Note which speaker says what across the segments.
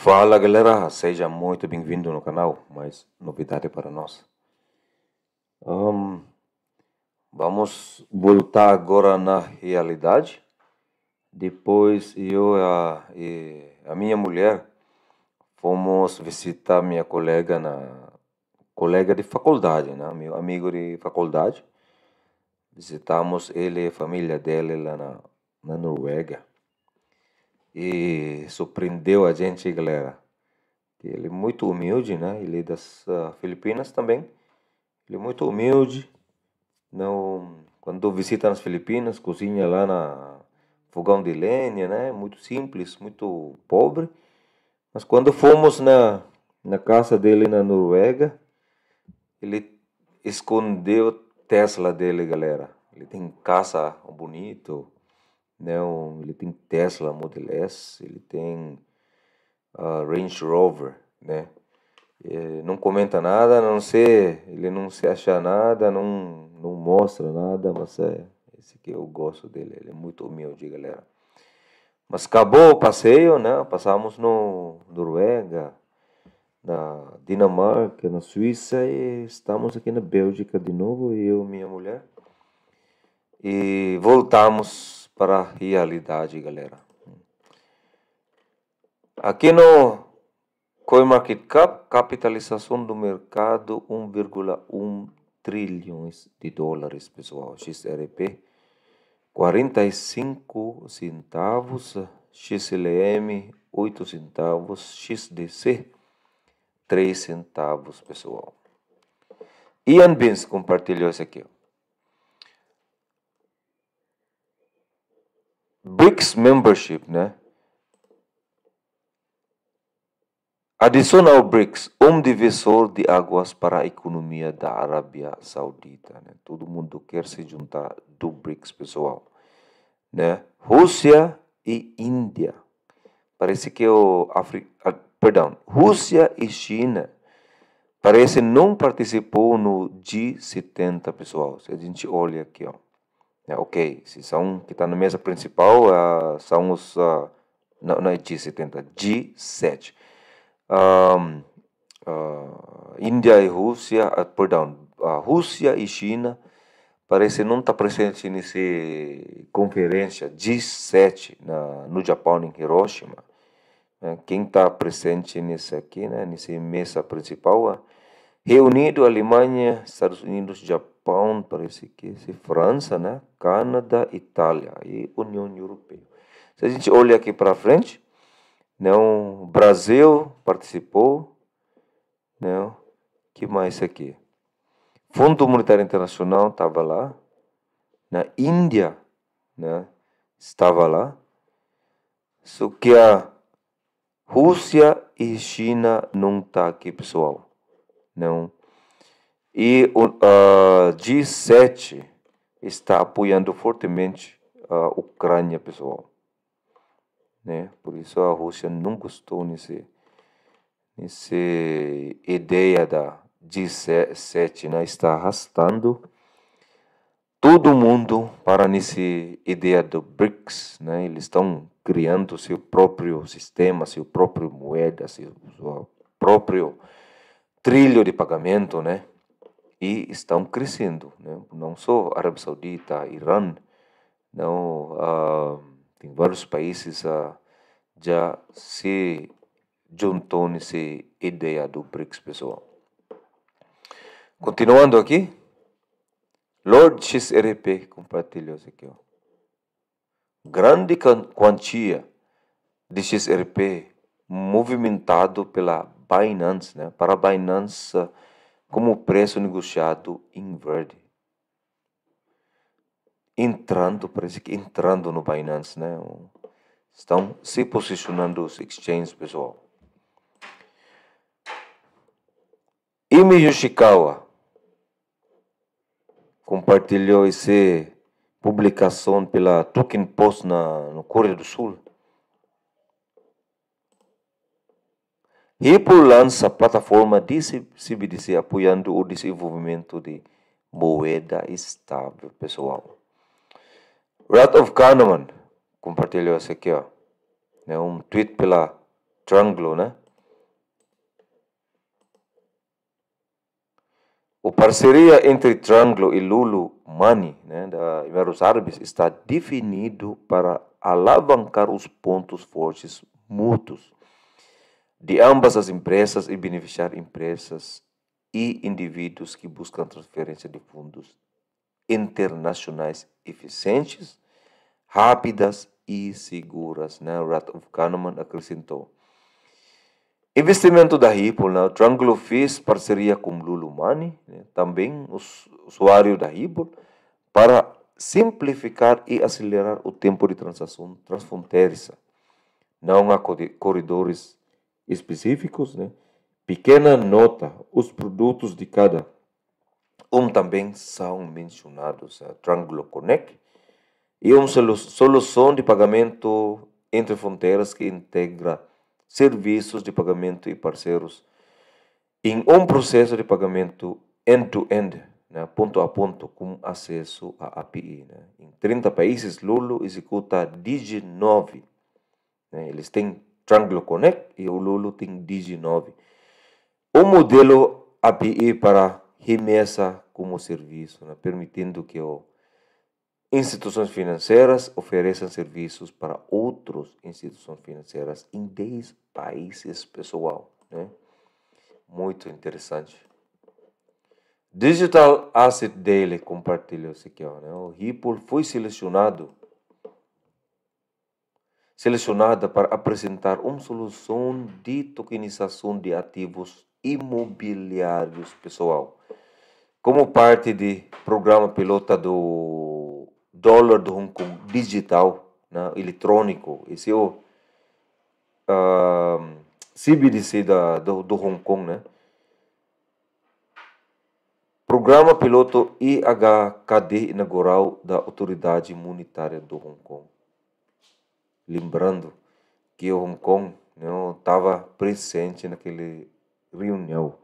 Speaker 1: Fala galera, seja muito bem-vindo no canal, mais novidade para nós. Um, vamos voltar agora na realidade. Depois eu a, e a minha mulher fomos visitar minha colega na colega de faculdade, né? meu amigo de faculdade. Visitamos ele e a família dele lá na, na Noruega e surpreendeu a gente, galera. Ele é muito humilde, né? Ele é das uh, Filipinas também. Ele é muito humilde. Não, quando visita nas Filipinas, cozinha lá na fogão de lenha, né? Muito simples, muito pobre. Mas quando fomos na na casa dele na Noruega, ele escondeu Tesla dele, galera. Ele tem casa bonito, não, né, ele tem Tesla Model S, ele tem uh, Range Rover, né? É, não comenta nada, a não ser ele não se acha nada, não, não mostra nada, mas é esse que eu gosto dele, ele é muito humilde, galera. Mas acabou o passeio, né? Passamos no Noruega, na Dinamarca, na Suíça e estamos aqui na Bélgica de novo, eu e minha mulher. E voltamos para a realidade, galera. Aqui no CoinMarketCap, capitalização do mercado 1,1 trilhões de dólares, pessoal. XRP 45 centavos, XLM 8 centavos, XDC 3 centavos, pessoal. Ian Bins compartilhou isso aqui. BRICS membership, né? Adicional BRICS, um divisor de águas para a economia da Arábia Saudita. Né? Todo mundo quer se juntar do BRICS, pessoal. Né? Rússia e Índia. Parece que o Afri... Ah, perdão, Rússia e China parece não participou no G70, pessoal. Se a gente olha aqui, ó. Né? ok, se são que está na mesa principal, uh, são os. Uh, não, não, é G70, G7. Um, uh, Índia e Rússia, ah, perdão, a Rússia e China parece não estar tá presente nessa conferência G7 na, no Japão, em Hiroshima. Né? Quem está presente nesse aqui, né, nessa mesa principal, reunido Alemanha, Estados Unidos, Japão, parece que é França, né? Canadá, Itália e União Europeia. Se a gente olha aqui para frente, não, né, Brasil participou, não, né? que mais aqui? Fundo Monetário Internacional estava lá, na né? Índia, né? Estava lá. Só que a Rússia e China não tá aqui, pessoal. Não. E uh, ah, G7 está apoiando fortemente a Ucrânia, pessoal. Né? Por isso a Rússia não gostou nesse, nesse ideia da G7, né? está arrastando todo mundo para nesse ideia do BRICS, né? Eles estão criando seu próprio sistema, seu próprio moeda, seu, seu próprio trilho de pagamento, né? E estão crescendo, né? Não só Arábia Saudita, Irã, não, ah, tem vários países ah, já se juntou nessa ideia do BRICS, pessoal. Continuando aqui, Lord XRP compartilhou isso aqui, ó. Grande quantia de XRP movimentado pela Binance, né? para a Binance como preço negociado em verde. Entrando, parece que entrando no Binance, né? Estão se posicionando os exchanges, pessoal. Imi Yoshikawa compartilhou essa publicação pela Token Post na, no Coreia do Sul. Ripple lança plataforma de CBDC apoiando o desenvolvimento de moeda estável, pessoal. Rat of Kahneman compartilhou aqui, ó. É um tweet pela Tranglo, né? O parceria entre Tranglo e Lulu Money, né, da Emirados Árabes, está definido para alavancar os pontos fortes mútuos de ambas as empresas e beneficiar empresas e indivíduos que buscam transferência de fundos internacionais eficientes, rápidas e seguras. Né? Rat of Kahneman acrescentou. Investimento da Ripple, né? o Triangle fez parceria com Lulu Money, né? também os usuário da Ripple, para simplificar e acelerar o tempo de transação transfronteiriça. Não há corredores específicos, né? Pequena nota, os produtos de cada um também são mencionados, a Triangular Connect e uma solução de pagamento entre fronteiras que integra serviços de pagamento e parceiros em um processo de pagamento end-to-end, -end, né, ponto a ponto, com acesso à API. Né. Em 30 países, Lulo executa DigiNove. Né, eles têm Connect e o Lulu tem 19. O modelo API para remessa como serviço, né? permitindo que o, instituições financeiras ofereçam serviços para outras instituições financeiras em 10 países, pessoal. Né? Muito interessante. Digital Asset Daily compartilhou isso aqui. Ó, né? O Ripple foi selecionado selecionada para apresentar uma solução de tokenização de ativos imobiliários, pessoal. Como parte do programa pilota do dólar do Hong Kong digital, né, eletrônico, esse é o uh, ah, CBDC da, do, do Hong Kong, né? Programa piloto IHKD inaugural da Autoridade Monetária do Hong Kong lembrando que o Hong Kong não né, estava presente naquele reunião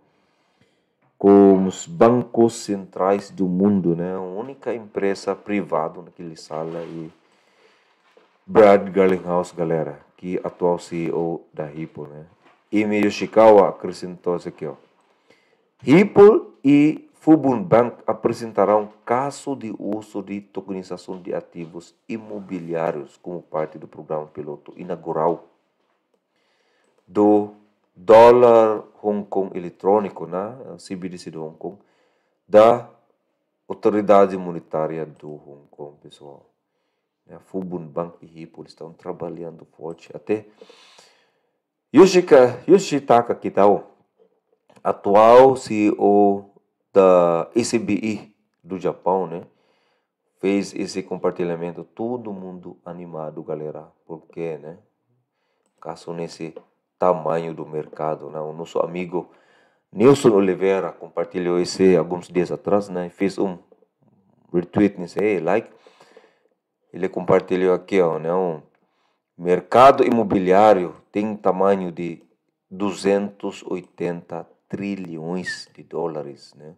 Speaker 1: com os bancos centrais do mundo, né? A única empresa privada naquele sala e Brad Garlinghouse, galera, que atual CEO da Ripple, né? E Miyoshikawa acrescentou isso aqui, ó. Ripple e Bank apresentará um caso de uso de tokenização de ativos imobiliários como parte do programa piloto inaugural do dólar Hong Kong eletrônico, na né? CBDC do Hong Kong, da Autoridade Monetária do Hong Kong, pessoal. A é, Bank e Ripple estão trabalhando forte até Yoshika, Yoshitaka Kitao, atual CEO da ECBI do Japão, né? Fez esse compartilhamento, todo mundo animado, galera, porque, né? Caso nesse tamanho do mercado, né? O nosso amigo Nelson Oliveira compartilhou esse alguns dias atrás, né? Fez um retweet nesse aí, like. Ele compartilhou aqui, ó, né? Um mercado imobiliário tem tamanho de 280 trilhões de dólares, né?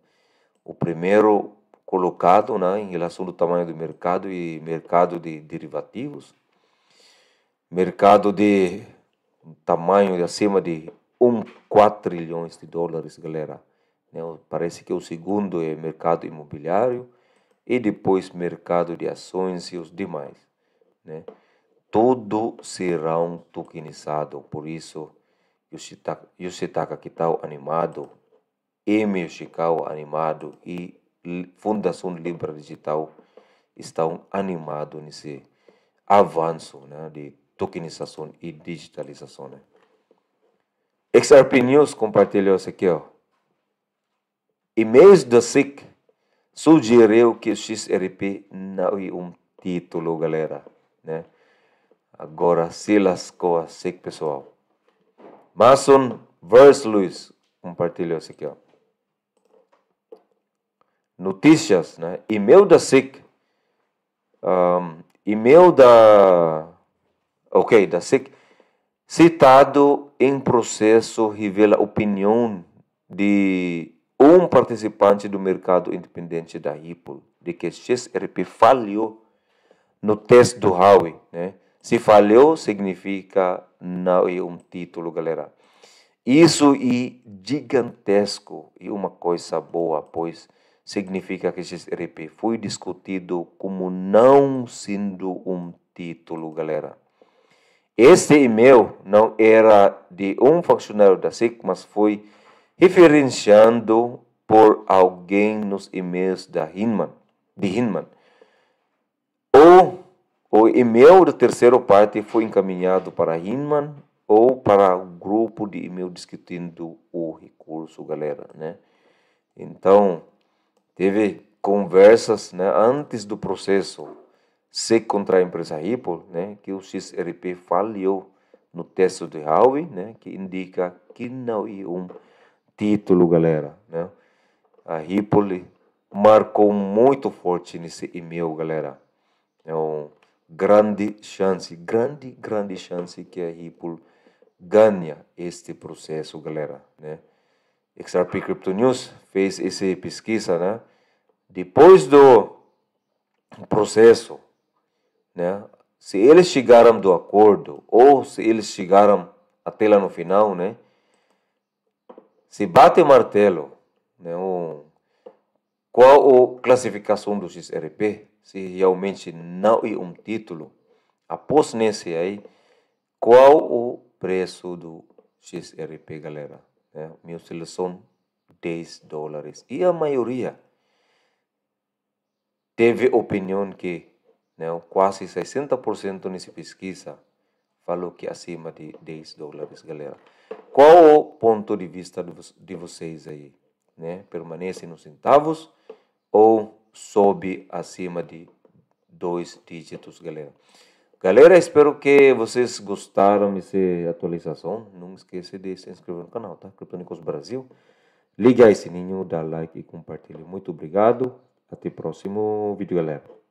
Speaker 1: O primeiro colocado, né, em relação do tamanho do mercado e mercado de derivativos, mercado de tamanho de acima de 1 4 trilhões de dólares, galera. Né? Parece que o segundo é mercado imobiliário e depois mercado de ações e os demais, né? Todo será um tokenizado, por isso Yoshitaka Kitao animado, M. Yoshikawa animado e Fundação Libra Digital estão animados nesse avanço né, de tokenização e digitalização. Né? XRP News compartilhou isso aqui. Ó. E-mails da SIC sugeriu que o XRP não é um título, galera. Né? Agora se lascou a SIC, pessoal. Mason Lewis compartilhou isso aqui, ó. Notícias, né? E-mail da SIC. Um, e-mail da. Ok, da SIC. Citado em processo revela opinião de um participante do mercado independente da Ripple de que XRP falhou no teste do Huawei, né? Se falhou, significa não é um título, galera. Isso é gigantesco e uma coisa boa, pois significa que XRP foi discutido como não sendo um título, galera. Este e-mail não era de um funcionário da SIC, mas foi referenciando por alguém nos e-mails da Hinman, de Hinman. Ou o e-mail do terceiro parte foi encaminhado para Hinman ou para o grupo de e-mail discutindo o recurso, galera, né? Então, teve conversas, né, antes do processo se contra a empresa Ripple, né, que o XRP falhou no teste de Howey, né, que indica que não é um título, galera, né? A Ripple marcou muito forte nesse e-mail, galera. Então, grande chance, grande, grande chance que a Ripple ganha este processo, galera, né? XRP Crypto News fez essa pesquisa, né? Depois do processo, né? Se eles chegaram do acordo ou se eles chegaram até lá no final, né? Se bate martelo, né? O, qual a classificação do XRP? se realmente não é um título, após nesse aí, qual o preço do XRP, galera. É, minha seleção 10 dólares. E a maioria teve opinião que né, quase 60% nessa pesquisa falou que acima de 10 dólares, galera. Qual o ponto de vista de, vocês aí? Né? Permanece nos centavos ou sobe acima de dois dígitos, galera. Galera, espero que vocês gostaram dessa atualização. Não esqueça de se inscrever no canal, tá? Criptônicos Brasil. Ligue aí sininho, dá like e compartilhe. Muito obrigado. Até o próximo vídeo, galera.